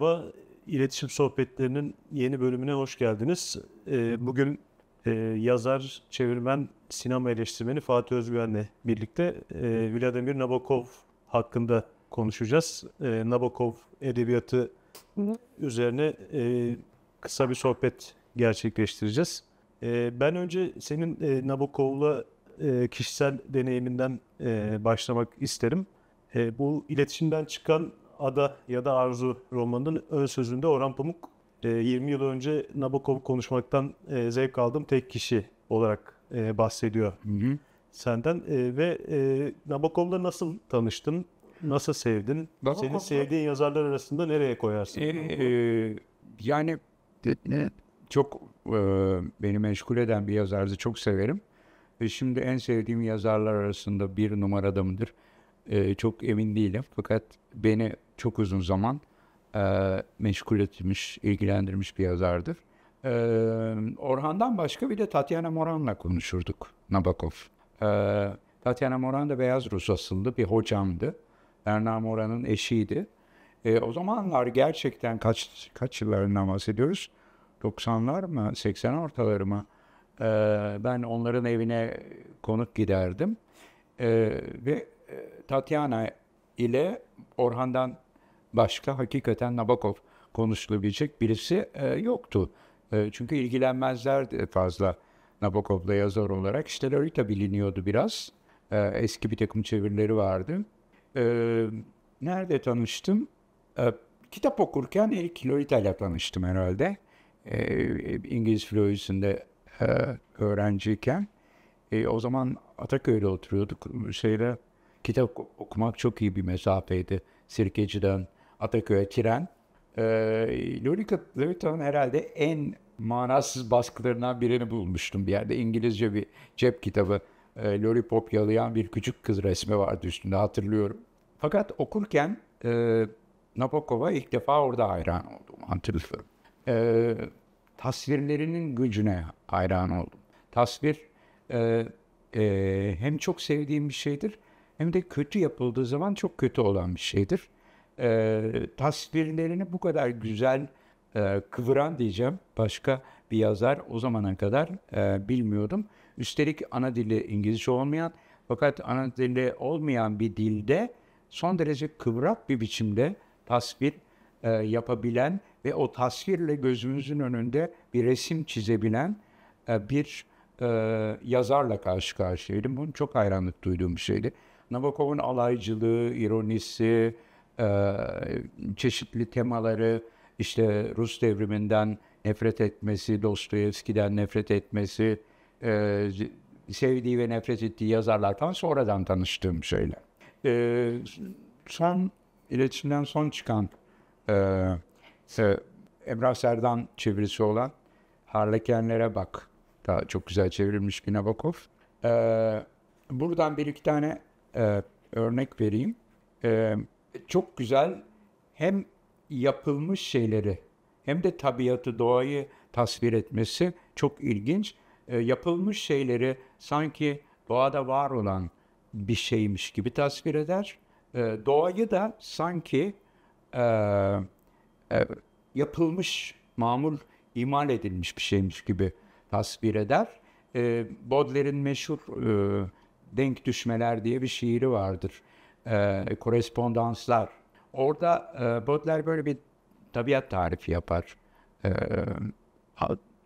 Merhaba, İletişim Sohbetlerinin yeni bölümüne hoş geldiniz. Ee, bugün e, yazar, çevirmen, sinema eleştirmeni Fatih Özgüven'le birlikte e, Vladimir Nabokov hakkında konuşacağız. E, Nabokov edebiyatı üzerine kısa bir sohbet gerçekleştireceğiz. Ben önce senin Nabokov'la kişisel deneyiminden başlamak isterim. Bu iletişimden çıkan Ada ya da Arzu romanının ön sözünde Orhan Pamuk 20 e, yıl önce Nabokov'u konuşmaktan e, zevk aldığım tek kişi olarak e, bahsediyor. Hı hı. Senden ve Nabokov'la nasıl tanıştın? Nasıl sevdin? Nabokov... Senin sevdiğin yazarlar arasında nereye koyarsın? E, e, yani çok e, beni meşgul eden bir yazardı. Çok severim. ve şimdi en sevdiğim yazarlar arasında bir numarada mıdır? E, çok emin değilim. Fakat beni çok uzun zaman e, meşgul etmiş, ilgilendirmiş bir yazardır. E, Orhan'dan başka bir de Tatiana Moran'la konuşurduk Nabokov. E, Tatiana Moran da Beyaz Rus asıllı bir hocamdı. Erna Moran'ın eşiydi. E, o zamanlar gerçekten kaç kaç yıllarından bahsediyoruz? 90'lar mı, 80 ortaları mı? E, ben onların evine konuk giderdim. E, ve Tatiana ile Orhan'dan başka hakikaten Nabokov konuşulabilecek birisi e, yoktu. E, çünkü ilgilenmezlerdi fazla Nabokov'la yazar olarak. İşte Lolita biliniyordu biraz. E, eski bir takım çevirileri vardı. E, nerede tanıştım? E, kitap okurken ilk Lolita ile tanıştım herhalde. E, İngiliz filolojisinde e, öğrenciyken. E, o zaman Ataköy'de oturuyorduk. Şeyle, kitap okumak çok iyi bir mesafeydi. Sirkeci'den Ataköy'e tren. E, Lolita Lolita'nın herhalde en manasız baskılarından birini bulmuştum bir yerde. İngilizce bir cep kitabı e, Lollipop yalayan bir küçük kız resmi vardı üstünde hatırlıyorum. Fakat okurken e, Nabokov'a ilk defa orada hayran oldum hatırlıyorum. E, tasvirlerinin gücüne hayran oldum. Tasvir e, e, hem çok sevdiğim bir şeydir hem de kötü yapıldığı zaman çok kötü olan bir şeydir e, tasvirlerini bu kadar güzel e, kıvıran diyeceğim başka bir yazar o zamana kadar e, bilmiyordum. Üstelik ana dili İngilizce olmayan fakat ana dili olmayan bir dilde son derece kıvrak bir biçimde tasvir e, yapabilen ve o tasvirle gözümüzün önünde bir resim çizebilen e, bir e, yazarla karşı karşıyaydım. Bunun çok hayranlık duyduğum bir şeydi. Nabokov'un alaycılığı, ironisi, e, çeşitli temaları işte Rus devriminden nefret etmesi, Dostoyevski'den nefret etmesi, e, sevdiği ve nefret ettiği yazarlar falan sonradan tanıştığım şeyler. E, son iletişimden son çıkan Emrah Serdan çevirisi olan Harlekenlere Bak. Daha çok güzel çevrilmiş bir Nabokov. Ee, buradan bir iki tane e, örnek vereyim. Ee, çok güzel hem yapılmış şeyleri hem de tabiatı, doğayı tasvir etmesi çok ilginç. E, yapılmış şeyleri sanki doğada var olan bir şeymiş gibi tasvir eder. E, doğayı da sanki e, e, yapılmış, mamul, imal edilmiş bir şeymiş gibi tasvir eder. E, ee, Baudelaire'in meşhur e, Denk Düşmeler diye bir şiiri vardır e, korespondanslar. Orada e, Baudelaire böyle bir tabiat tarifi yapar. E,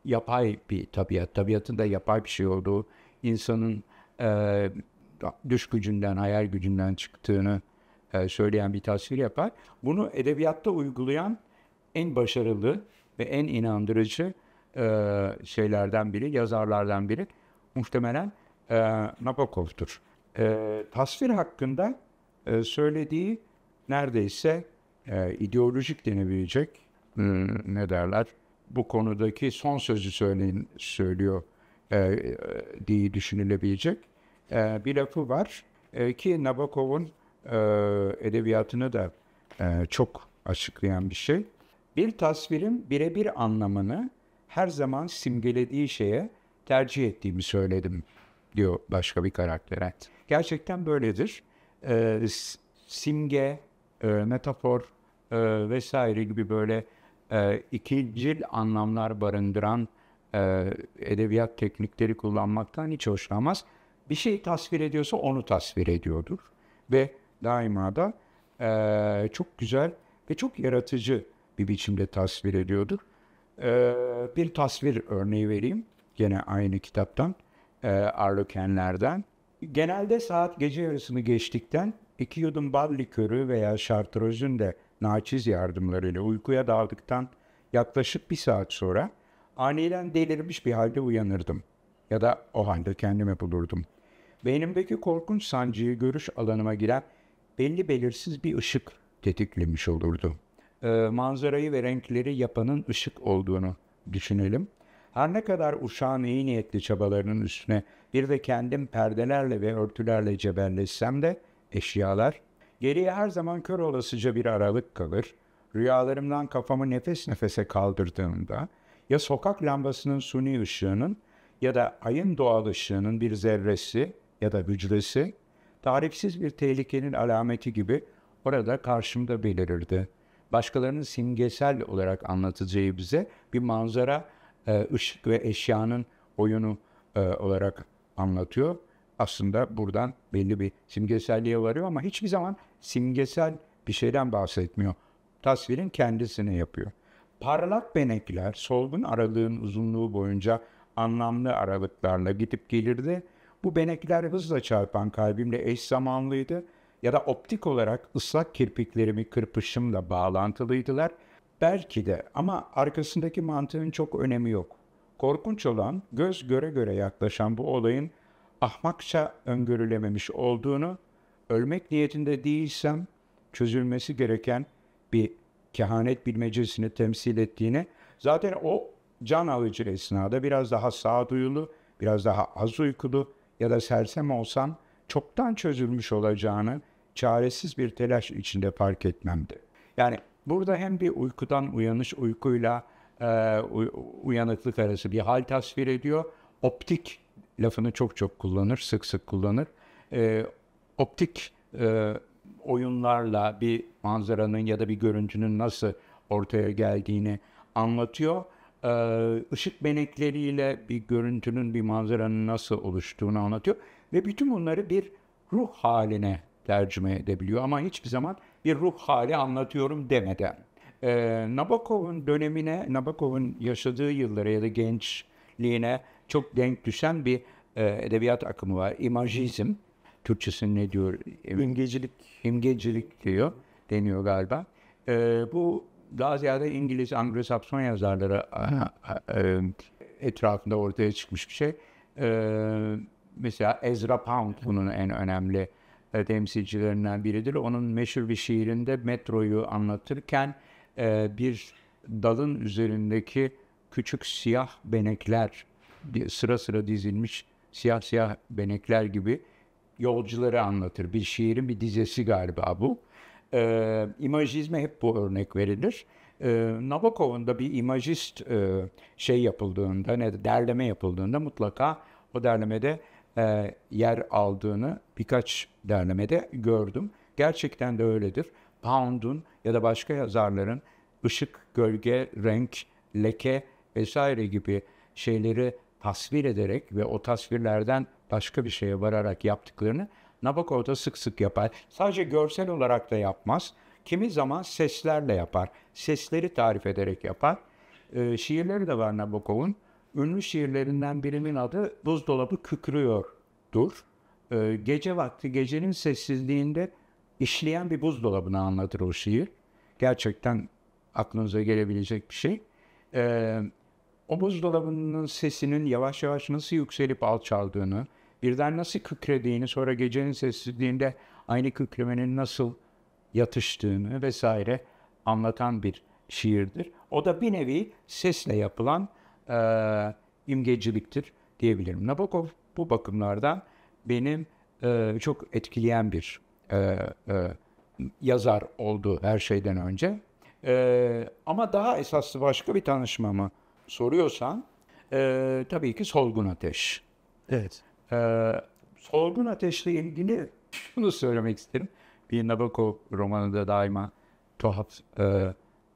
yapay bir tabiat, tabiatın da yapay bir şey olduğu, insanın e, düş gücünden, hayal gücünden çıktığını e, söyleyen bir tasvir yapar. Bunu edebiyatta uygulayan en başarılı ve en inandırıcı e, şeylerden biri, yazarlardan biri muhtemelen e, Nabokov'dur. E, tasvir hakkında e, söylediği neredeyse e, ideolojik denebilecek e, ne derler bu konudaki son sözü söyleyin, söylüyor e, e diye düşünülebilecek e, bir lafı var e, ki Nabokov'un e, edebiyatını da e, çok açıklayan bir şey. Bir tasvirin birebir anlamını her zaman simgelediği şeye tercih ettiğimi söyledim diyor başka bir karaktere. Gerçekten böyledir e, simge, e, metafor e, vesaire gibi böyle e, ikincil anlamlar barındıran e, edebiyat teknikleri kullanmaktan hiç hoşlanmaz. Bir şeyi tasvir ediyorsa onu tasvir ediyordur. Ve daima da e, çok güzel ve çok yaratıcı bir biçimde tasvir ediyordur. E, bir tasvir örneği vereyim. Gene aynı kitaptan, e, Arlökenler'den genelde saat gece yarısını geçtikten iki yudum bal likörü veya şartrozun de naçiz yardımlarıyla uykuya daldıktan yaklaşık bir saat sonra aniden delirmiş bir halde uyanırdım. Ya da o halde kendimi bulurdum. Beynimdeki korkunç sancıyı görüş alanıma giren belli belirsiz bir ışık tetiklemiş olurdu. E, manzarayı ve renkleri yapanın ışık olduğunu düşünelim. Her ne kadar uşağın iyi niyetli çabalarının üstüne bir de kendim perdelerle ve örtülerle cebelleşsem de eşyalar, geriye her zaman kör olasıca bir aralık kalır. Rüyalarımdan kafamı nefes nefese kaldırdığımda ya sokak lambasının suni ışığının ya da ayın doğal ışığının bir zerresi ya da hücresi tarifsiz bir tehlikenin alameti gibi orada karşımda belirirdi. Başkalarının simgesel olarak anlatacağı bize bir manzara, e, ışık ve eşyanın oyunu e, olarak anlatıyor. Aslında buradan belli bir simgeselliğe varıyor ama hiçbir zaman simgesel bir şeyden bahsetmiyor. Tasvirin kendisini yapıyor. Parlak benekler solgun aralığın uzunluğu boyunca anlamlı aralıklarla gidip gelirdi. Bu benekler hızla çarpan kalbimle eş zamanlıydı ya da optik olarak ıslak kirpiklerimi kırpışımla bağlantılıydılar. Belki de ama arkasındaki mantığın çok önemi yok. Korkunç olan göz göre göre yaklaşan bu olayın ahmakça öngörülememiş olduğunu, ölmek niyetinde değilsem çözülmesi gereken bir kehanet bilmecesini temsil ettiğini, zaten o can alıcı esnada biraz daha sağduyulu, biraz daha az uykulu ya da sersem olsam çoktan çözülmüş olacağını çaresiz bir telaş içinde fark etmemdi. Yani burada hem bir uykudan uyanış uykuyla e, uyanıklık arası bir hal tasvir ediyor. Optik lafını çok çok kullanır, sık sık kullanır. E, optik e, oyunlarla bir manzaranın ya da bir görüntünün nasıl ortaya geldiğini anlatıyor. E, ışık benekleriyle bir görüntünün, bir manzaranın nasıl oluştuğunu anlatıyor. Ve bütün bunları bir ruh haline tercüme edebiliyor ama hiçbir zaman bir ruh hali anlatıyorum demeden. Ee, Nabokov'un dönemine, Nabokov'un yaşadığı yıllara ya da gençliğine çok denk düşen bir e, edebiyat akımı var. İmajizm, Türkçesi ne diyor? İmgecilik. İmgecilik diyor, deniyor galiba. Ee, bu daha ziyade İngiliz, Anglo-Sakson yazarları e, etrafında ortaya çıkmış bir şey. Ee, mesela Ezra Pound bunun en önemli e, temsilcilerinden biridir. Onun meşhur bir şiirinde metroyu anlatırken e, bir dalın üzerindeki küçük siyah benekler sıra sıra dizilmiş siyah siyah benekler gibi yolcuları anlatır. Bir şiirin bir dizesi galiba bu. E, imajizme hep bu örnek verilir. E, Nabokov'un da bir imajist e, şey yapıldığında, ne derleme yapıldığında mutlaka o derlemede e, yer aldığını birkaç derlemede gördüm. Gerçekten de öyledir. Pound'un ya da başka yazarların ışık, gölge, renk, leke vesaire gibi şeyleri tasvir ederek ve o tasvirlerden başka bir şeye vararak yaptıklarını Nabokov da sık sık yapar. Sadece görsel olarak da yapmaz. Kimi zaman seslerle yapar. Sesleri tarif ederek yapar. Ee, şiirleri de var Nabokov'un. Ünlü şiirlerinden birinin adı Buzdolabı Kükrüyor'dur. Ee, gece vakti, gecenin sessizliğinde işleyen bir buzdolabına anlatır o şiir. Gerçekten aklınıza gelebilecek bir şey. Ee, o buzdolabının sesinin yavaş yavaş nasıl yükselip alçaldığını, birden nasıl kükrediğini, sonra gecenin sessizliğinde aynı kükremenin nasıl yatıştığını vesaire anlatan bir şiirdir. O da bir nevi sesle yapılan e, imgeciliktir diyebilirim. Nabokov bu bakımlardan benim e, çok etkileyen bir e, e, yazar oldu her şeyden önce. E, ama daha esaslı başka bir tanışmamı soruyorsan e, tabii ki Solgun Ateş. Evet. E, Solgun Ateş'le ilgili şunu söylemek isterim. Bir Nabokov romanında daima tuhaf e,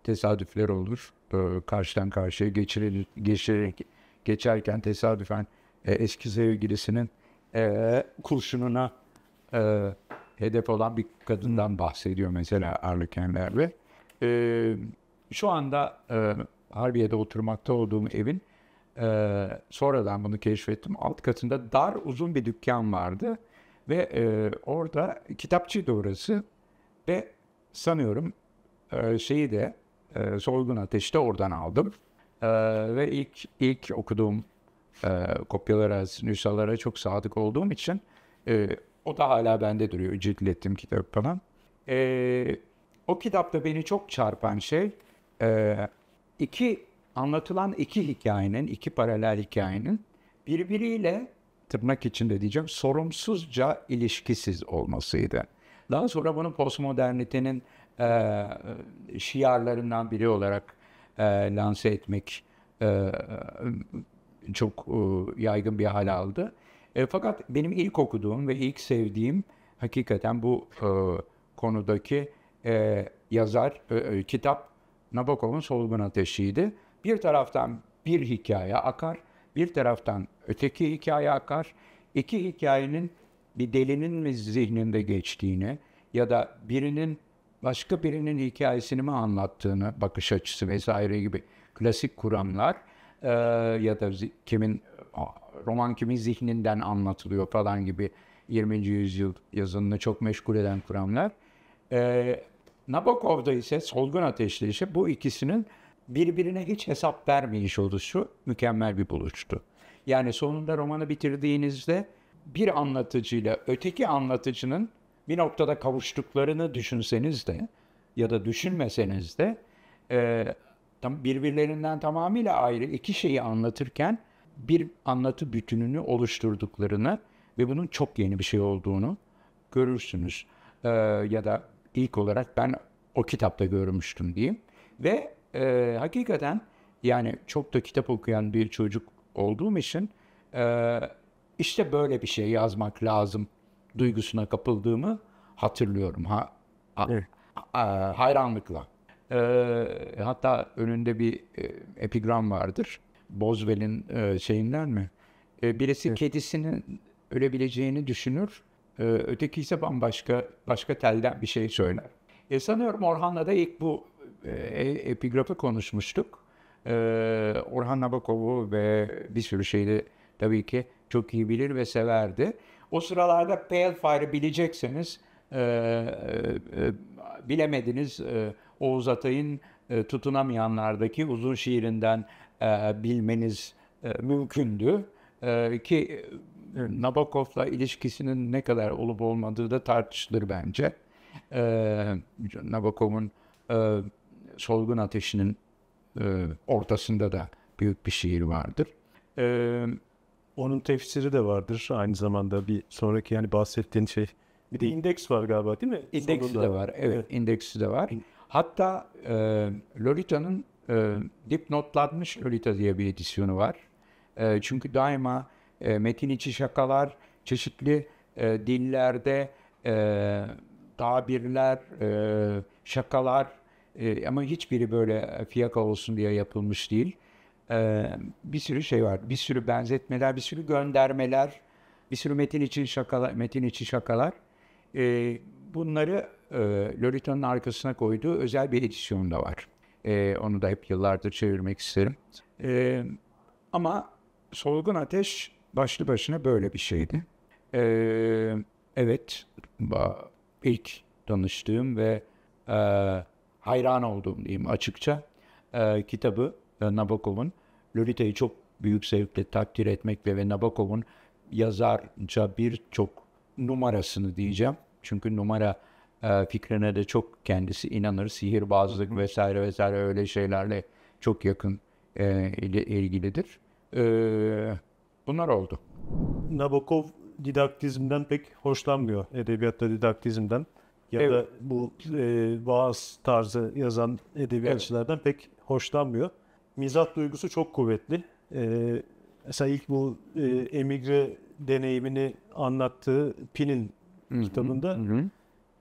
tesadüfler olur. E, karşıdan karşıya geçirilir, geçirerek, geçerken tesadüfen e, eski sevgilisinin e, kurşununa e, hedef olan bir kadından bahsediyor mesela Arlekenler'de. E, şu anda e, Harbiye'de oturmakta olduğum evin e, sonradan bunu keşfettim. Alt katında dar uzun bir dükkan vardı ve e, orada kitapçıydı orası ve sanıyorum e, şeyi de e, Solgun Ateş'te oradan aldım. E, ve ilk ilk okuduğum e, kopyalara, nüshalara çok sadık olduğum için e, o da hala bende duruyor. Ciltlettim kitap falan. Ee, o kitapta beni çok çarpan şey e, iki anlatılan iki hikayenin, iki paralel hikayenin birbiriyle tırnak içinde diyeceğim sorumsuzca ilişkisiz olmasıydı. Daha sonra bunu postmodernitenin e, şiarlarından biri olarak e, lanse etmek e, çok e, yaygın bir hal aldı. E, fakat benim ilk okuduğum ve ilk sevdiğim hakikaten bu e, konudaki e, yazar, e, e, kitap Nabokov'un Solgun Ateşi'ydi. Bir taraftan bir hikaye akar, bir taraftan öteki hikaye akar. İki hikayenin bir delinin mi zihninde geçtiğini ya da birinin başka birinin hikayesini mi anlattığını, bakış açısı vesaire gibi klasik kuramlar e, ya da kimin roman kimin zihninden anlatılıyor falan gibi 20. yüzyıl yazınını çok meşgul eden kuramlar. E, Nabokov'da ise Solgun ateşli ise bu ikisinin birbirine hiç hesap vermeyiş oluşu mükemmel bir buluştu. Yani sonunda romanı bitirdiğinizde bir anlatıcıyla öteki anlatıcının bir noktada kavuştuklarını düşünseniz de ya da düşünmeseniz de e, tam birbirlerinden tamamıyla ayrı iki şeyi anlatırken bir anlatı bütününü oluşturduklarını ve bunun çok yeni bir şey olduğunu görürsünüz. E, ya da ilk olarak ben o kitapta görmüştüm diyeyim. Ve e, hakikaten yani çok da kitap okuyan bir çocuk olduğum için e, işte böyle bir şey yazmak lazım duygusuna kapıldığımı hatırlıyorum. Ha, ha, evet. hayranlıkla. E, hatta önünde bir e, epigram vardır. Boswell'in e, şeyinden mi? E, birisi evet. kedisinin ölebileceğini düşünür. E, öteki ise bambaşka başka telden bir şey söyler. E, sanıyorum Orhan'la da ilk bu e, e epigrafı konuşmuştuk. E, Orhan Nabokov'u ve bir sürü şeyi tabii ki çok iyi bilir ve severdi. O sıralarda Pale Fire'ı bilecekseniz e, e, e, bilemediniz e, Oğuz Atay'ın e, tutunamayanlardaki uzun şiirinden e, bilmeniz e, mümkündü. E, ki Nabokov'la ilişkisinin ne kadar olup olmadığı da tartışılır bence. Nabokov'un Solgun Ateşi'nin ortasında da büyük bir şiir vardır. Onun tefsiri de vardır aynı zamanda bir sonraki yani bahsettiğin şey. Bir de indeks var galiba değil mi? İndeksi Sonunda. de var. Evet, evet. indeksi de var. Hatta e, Lolita'nın e, ee, dipnotlanmış Lolita diye bir edisyonu var. E, çünkü daima e, metin içi şakalar, çeşitli e, dillerde e, tabirler, e, şakalar e, ama hiçbiri böyle e, fiyaka olsun diye yapılmış değil. E, bir sürü şey var, bir sürü benzetmeler, bir sürü göndermeler, bir sürü metin için şakalar, metin içi şakalar. E, bunları e, Lolita'nın arkasına koyduğu özel bir edisyonu da var. E, onu da hep yıllardır çevirmek isterim. E, ama Solgun Ateş başlı başına böyle bir şeydi. E, evet, ilk tanıştığım ve e, hayran olduğum diyeyim açıkça e, kitabı e, Nabokov'un. Lolita'yı çok büyük zevkle takdir etmekle ve Nabokov'un yazarca birçok numarasını diyeceğim. Çünkü numara ee, fikrine de çok kendisi inanır. Sihirbazlık vesaire vesaire öyle şeylerle çok yakın e, ile ilgilidir. Ee, bunlar oldu. Nabokov didaktizmden pek hoşlanmıyor. Edebiyatta didaktizmden ya evet. da bu e, vaaz tarzı yazan edebiyatçılardan evet. pek hoşlanmıyor. Mizah duygusu çok kuvvetli. E, mesela ilk bu e, emigre deneyimini anlattığı Pin'in kitabında hı hı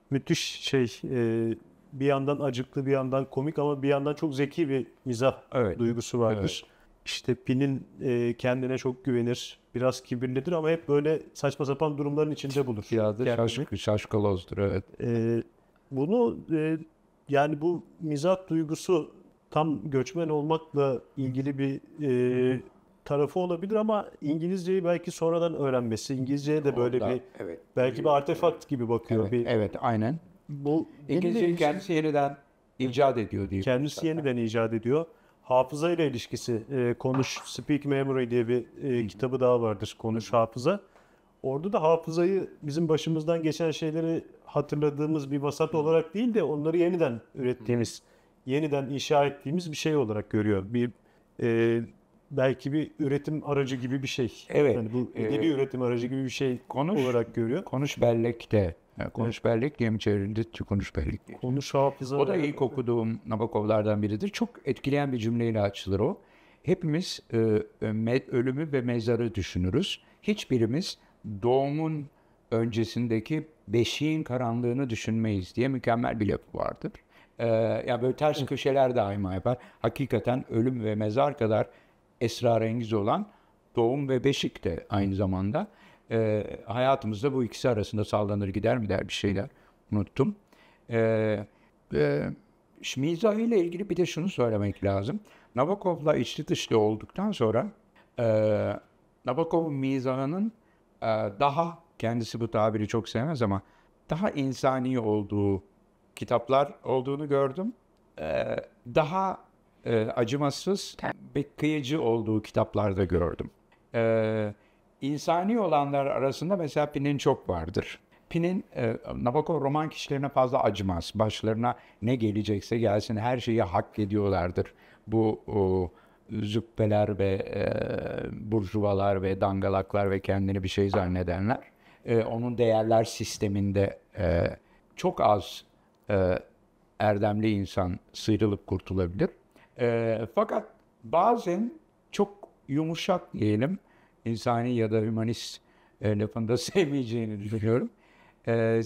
müthiş şey e, bir yandan acıklı bir yandan komik ama bir yandan çok zeki bir mizah evet. duygusu vardır. Evet. İşte Pin'in e, kendine çok güvenir. Biraz kibirlidir ama hep böyle saçma sapan durumların içinde bulur. Piyade şaşk, şaşkalozdur evet. E, bunu e, yani bu mizah duygusu tam göçmen olmakla ilgili bir e, tarafı olabilir ama İngilizceyi belki sonradan öğrenmesi, İngilizceye de böyle Orada, bir evet, belki bir artefakt evet. gibi bakıyor. Evet, bir, evet aynen. Bu İngilizceyi kendisi yeniden icat ediyor diye. Kendisi zaten. yeniden icat ediyor. Hafıza ile ilişkisi e, konuş Speak Memory diye bir e, kitabı daha vardır konuş hafıza. Orada da hafızayı bizim başımızdan geçen şeyleri hatırladığımız bir vasat olarak değil de onları yeniden ürettiğimiz, yeniden inşa ettiğimiz bir şey olarak görüyor. Bir e, belki bir üretim aracı gibi bir şey. Evet. Yani bu e, edebi e, üretim aracı gibi bir şey konuş, olarak görüyor. Konuş bellekte. Yani konuş evet. bellek diye mi çevrildi? Konuş bellek diye. Konuş hafıza. O da ilk okuduğum Nabokovlardan biridir. Çok etkileyen bir cümleyle açılır o. Hepimiz e, e ölümü ve mezarı düşünürüz. Hiçbirimiz doğumun öncesindeki beşiğin karanlığını düşünmeyiz diye mükemmel bir yapı vardır. E, ya yani böyle ters köşeler daima yapar. Hakikaten ölüm ve mezar kadar esrarengiz olan doğum ve beşik de aynı zamanda. E, hayatımızda bu ikisi arasında sallanır gider mi der bir şeyler unuttum. E, e, şimdi ile ilgili bir de şunu söylemek lazım. Nabokov'la içli dışlı olduktan sonra e, Nabokov'un mizahının e, daha kendisi bu tabiri çok sevmez ama daha insani olduğu kitaplar olduğunu gördüm. E, daha e, acımasız, ve kıyıcı olduğu kitaplarda gördüm. E, insani olanlar arasında mesela Pin'in çok vardır. Pin'in e, Nabokov roman kişilerine fazla acımaz. Başlarına ne gelecekse gelsin her şeyi hak ediyorlardır. Bu o, züppeler ve e, burjuvalar ve dangalaklar ve kendini bir şey zannedenler. E, onun değerler sisteminde e, çok az e, erdemli insan sıyrılıp kurtulabilir. E, fakat bazen çok yumuşak diyelim, insani ya da hümanist e, lafında sevmeyeceğini düşünüyorum. E,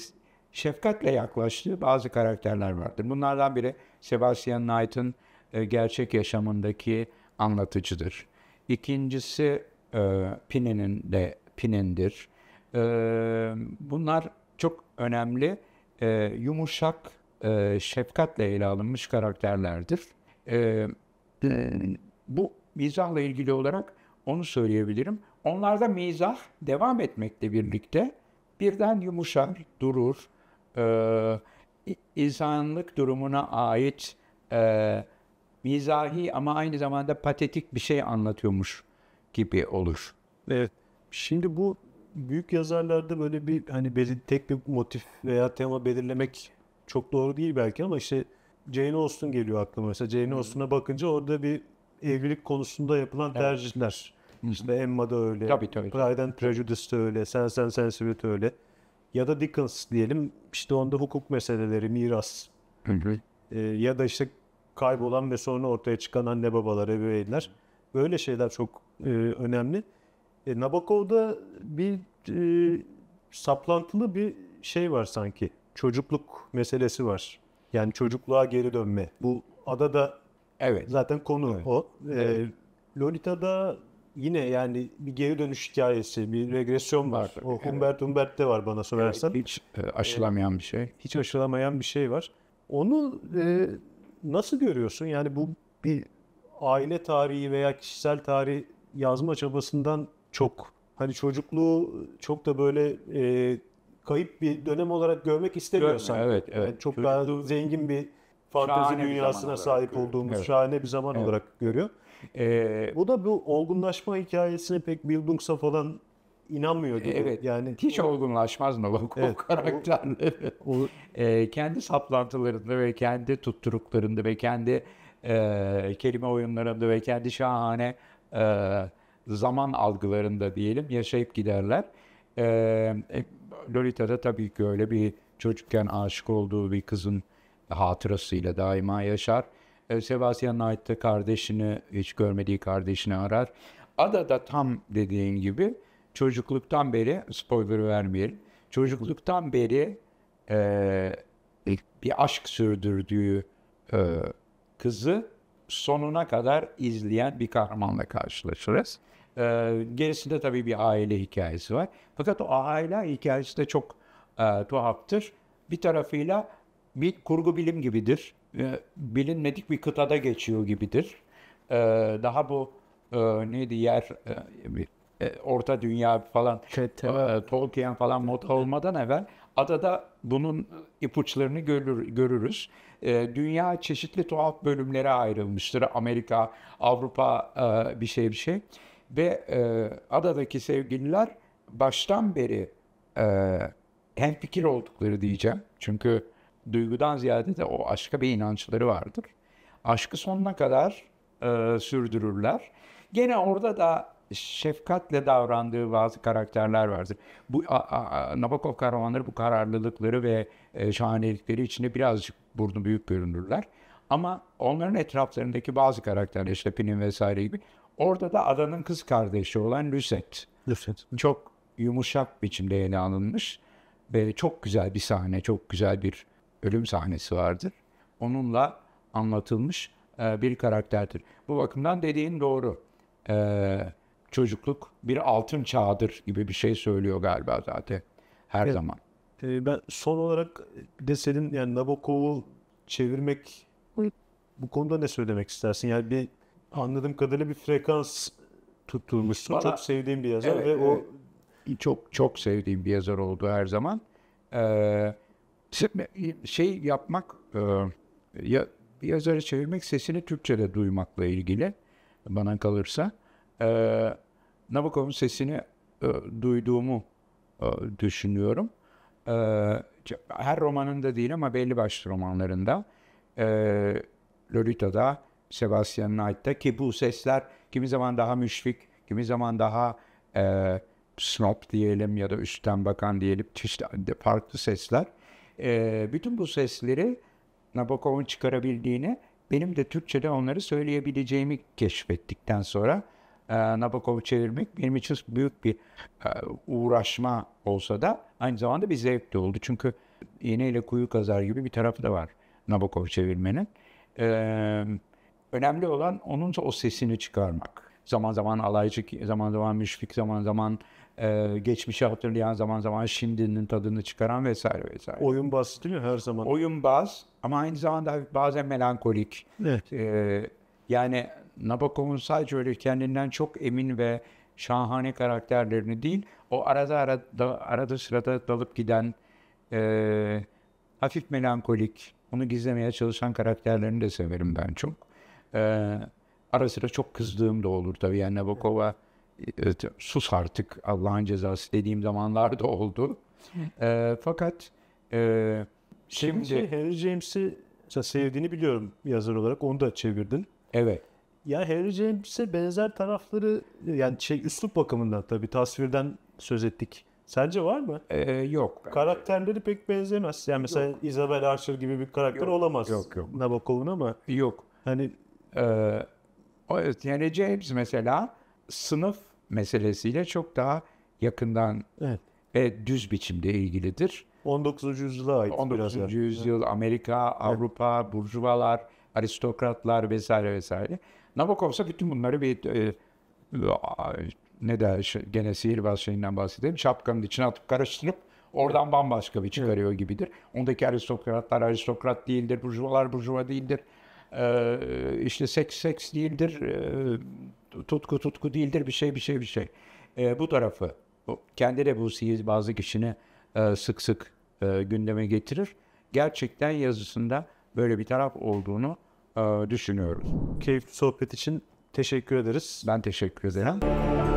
şefkatle yaklaştığı bazı karakterler vardır. Bunlardan biri Sebastian Knight'ın e, gerçek yaşamındaki anlatıcıdır. İkincisi e, Pinin'in de Pinin'dir. E, ee, bunlar çok önemli, e, yumuşak, e, şefkatle ele alınmış karakterlerdir. Ee, ee, bu mizahla ilgili olarak onu söyleyebilirim. Onlarda mizah devam etmekle birlikte birden yumuşar, durur. Ee, insanlık durumuna ait e, mizahi ama aynı zamanda patetik bir şey anlatıyormuş gibi olur. Evet. Şimdi bu büyük yazarlarda böyle bir hani belirli tek bir motif veya tema belirlemek çok doğru değil belki ama işte Jane Austen geliyor aklıma. Mesela Jane Austen'a bakınca orada bir evlilik konusunda yapılan evet. tercihler. İşte da öyle. Tabii tabii. Pride and Prejudice'de öyle. Sense and Sensibility öyle. Ya da Dickens diyelim. işte onda hukuk meseleleri, miras. ee, ya da işte kaybolan ve sonra ortaya çıkan anne babalar, ebeveynler. Böyle şeyler çok e, önemli. E, Nabokov'da bir e, saplantılı bir şey var sanki. Çocukluk meselesi var. Yani çocukluğa geri dönme. Bu adada evet. zaten konu evet. o. Ee, evet. Lolita'da yine yani bir geri dönüş hikayesi, bir regresyon var. var o Humbert evet. Humbert'te var bana sorarsan. Evet, hiç e, aşılamayan bir şey. Hiç aşılamayan bir şey var. Onu e, nasıl görüyorsun? Yani bu bir aile tarihi veya kişisel tarih yazma çabasından çok hani çocukluğu çok da böyle e, kayıp bir dönem olarak görmek istemiyorsan. Evet, evet. Yani çok Çocukluğu... daha zengin bir fantezi şahane dünyasına sahip görüyor. olduğumuz evet. şahane bir zaman evet. olarak görüyor. Ee, bu da bu olgunlaşma hikayesine pek Bildungs'a falan inanmıyor gibi. Evet. Yani hiç o, olgunlaşmaz Nabokov evet, karakterleri. O, e, kendi saplantılarında ve kendi tutturuklarında ve kendi e, kelime oyunlarında ve kendi şahane e, zaman algılarında diyelim yaşayıp giderler. Ee, e, Lolita'da tabii ki öyle bir çocukken aşık olduğu bir kızın hatırasıyla daima yaşar. E, Sebastian Knight kardeşini, hiç görmediği kardeşini arar. Adada tam dediğin gibi çocukluktan beri, spoiler vermeyelim, çocukluktan beri e, bir aşk sürdürdüğü e, kızı sonuna kadar izleyen bir kahramanla karşılaşırız. Ee, gerisinde tabii bir aile hikayesi var. Fakat o aile hikayesi de çok e, tuhaftır. Bir tarafıyla bir kurgu bilim gibidir. E, bilinmedik bir kıtada geçiyor gibidir. E, daha bu e, neydi yer e, e, Orta Dünya falan şey, e, Tolkien falan moda olmadan evvel adada bunun ipuçlarını görür, görürüz. E, dünya çeşitli tuhaf bölümlere ayrılmıştır. Amerika, Avrupa e, bir şey bir şey. Ve e, adadaki sevgililer baştan beri e, fikir oldukları diyeceğim. Çünkü duygudan ziyade de o aşka bir inançları vardır. Aşkı sonuna kadar e, sürdürürler. Gene orada da şefkatle davrandığı bazı karakterler vardır. Bu a, a, Nabokov kahramanları bu kararlılıkları ve e, şahanelikleri içinde birazcık burnu büyük görünürler. Ama onların etraflarındaki bazı karakterler işte Pinin vesaire gibi Orada da adanın kız kardeşi olan Lüset, Lucette. Çok yumuşak biçimde ele alınmış ve çok güzel bir sahne, çok güzel bir ölüm sahnesi vardır. Onunla anlatılmış e, bir karakterdir. Bu bakımdan dediğin doğru. Ee, çocukluk bir altın çağıdır gibi bir şey söylüyor galiba zaten her evet. zaman. Ee, ben son olarak de yani Nabokov'u çevirmek bu konuda ne söylemek istersin? Yani bir anladığım kadarıyla bir frekans tutturmuşsun. Bana, çok sevdiğim bir yazar evet, ve evet. o e, çok çok sevdiğim bir yazar oldu her zaman. Ee, şey yapmak e, ya bir yazarı çevirmek sesini Türkçe'de duymakla ilgili bana kalırsa e, Nabokov'un sesini e, duyduğumu e, düşünüyorum. E, her romanında değil ama belli başlı romanlarında e, Lolita'da Sebastian Knight'ta ki bu sesler kimi zaman daha müşfik, kimi zaman daha e, snob diyelim ya da üstten bakan diyelim çeşitli farklı sesler. E, bütün bu sesleri Nabokov'un çıkarabildiğini benim de Türkçe'de onları söyleyebileceğimi keşfettikten sonra e, Nabokov'u çevirmek benim için büyük bir e, uğraşma olsa da aynı zamanda bir zevk de oldu. Çünkü iğneyle kuyu kazar gibi bir tarafı da var Nabokov çevirmenin. E, Önemli olan onun o sesini çıkarmak. Zaman zaman alaycı, zaman zaman müşfik, zaman zaman e, geçmişi hatırlayan, zaman zaman şimdinin tadını çıkaran vesaire vesaire. Oyun bas değil mi her zaman? Oyun bas ama aynı zamanda bazen melankolik. Evet. E, yani Nabokov'un sadece öyle kendinden çok emin ve şahane karakterlerini değil, o arada arada, arada sırada dalıp giden e, hafif melankolik, onu gizlemeye çalışan karakterlerini de severim ben çok. Ee, ara sıra çok kızdığım da olur tabii. Yani Nabokov'a evet, sus artık Allah'ın cezası dediğim zamanlar da oldu. Ee, fakat e, şimdi... şimdi Henry James'i sevdiğini biliyorum yazar olarak. Onu da çevirdin. Evet. Ya Henry James'e benzer tarafları yani şey üslup bakımından tabii tasvirden söz ettik. Sence var mı? Ee, yok. Karakterleri pek benzemez. Yani mesela yok. Isabel Archer gibi bir karakter yok, olamaz. Yok yok. Nabokov'un ama. Yok. Hani ee, o yani James mesela sınıf meselesiyle çok daha yakından evet. ve düz biçimde ilgilidir. 19. yüzyıla ait 19. biraz. 19. yüzyıl Amerika, Avrupa, evet. burjuvalar, aristokratlar vesaire vesaire. Nabokov ise bütün bunları bir e, ne de gene sihirbaz şeyinden bahsedeyim. Şapkanın içine atıp karıştırıp oradan bambaşka bir çıkarıyor evet. gibidir. Ondaki aristokratlar aristokrat değildir, burjuvalar burjuva değildir. Ee, işte seks seks değildir, e, tutku tutku değildir bir şey bir şey bir şey. Ee, bu tarafı kendi de bu sihirbazlık işini e, sık sık e, gündeme getirir. Gerçekten yazısında böyle bir taraf olduğunu düşünüyoruz. Keyifli sohbet için teşekkür ederiz. Ben teşekkür ederim.